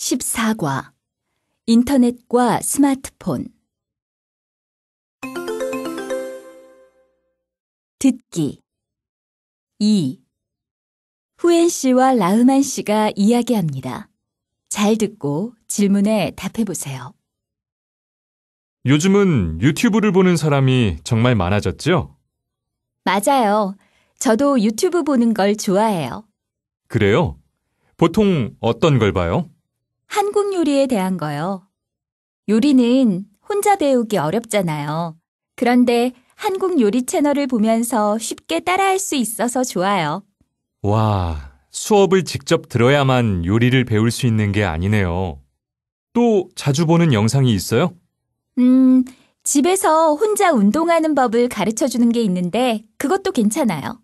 14과 인터넷과 스마트폰 듣기 2. 후엔 씨와 라흐만 씨가 이야기합니다. 잘 듣고 질문에 답해보세요. 요즘은 유튜브를 보는 사람이 정말 많아졌죠? 맞아요. 저도 유튜브 보는 걸 좋아해요. 그래요? 보통 어떤 걸 봐요? 한국 요리에 대한 거요. 요리는 혼자 배우기 어렵잖아요. 그런데 한국 요리 채널을 보면서 쉽게 따라할 수 있어서 좋아요. 와, 수업을 직접 들어야만 요리를 배울 수 있는 게 아니네요. 또 자주 보는 영상이 있어요? 음, 집에서 혼자 운동하는 법을 가르쳐 주는 게 있는데 그것도 괜찮아요.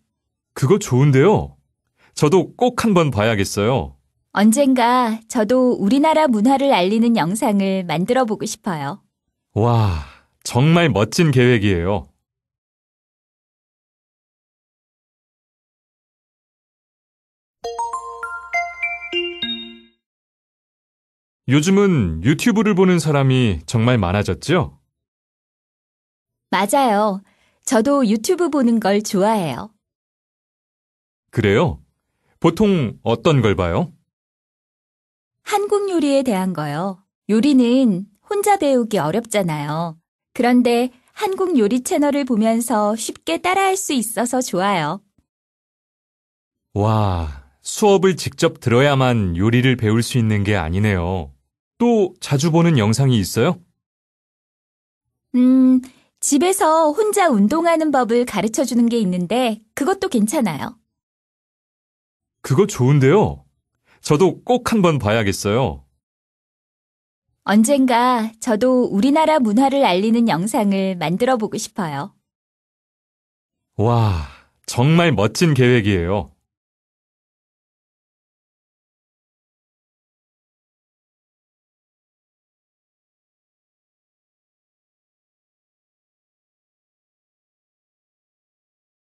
그거 좋은데요? 저도 꼭 한번 봐야겠어요. 언젠가 저도 우리나라 문화를 알리는 영상을 만들어 보고 싶어요. 와, 정말 멋진 계획이에요. 요즘은 유튜브를 보는 사람이 정말 많아졌죠? 맞아요. 저도 유튜브 보는 걸 좋아해요. 그래요? 보통 어떤 걸 봐요? 한국 요리에 대한 거요. 요리는 혼자 배우기 어렵잖아요. 그런데 한국 요리 채널을 보면서 쉽게 따라할 수 있어서 좋아요. 와, 수업을 직접 들어야만 요리를 배울 수 있는 게 아니네요. 또 자주 보는 영상이 있어요? 음, 집에서 혼자 운동하는 법을 가르쳐 주는 게 있는데 그것도 괜찮아요. 그거 좋은데요? 저도 꼭 한번 봐야겠어요. 언젠가 저도 우리나라 문화를 알리는 영상을 만들어 보고 싶어요. 와, 정말 멋진 계획이에요.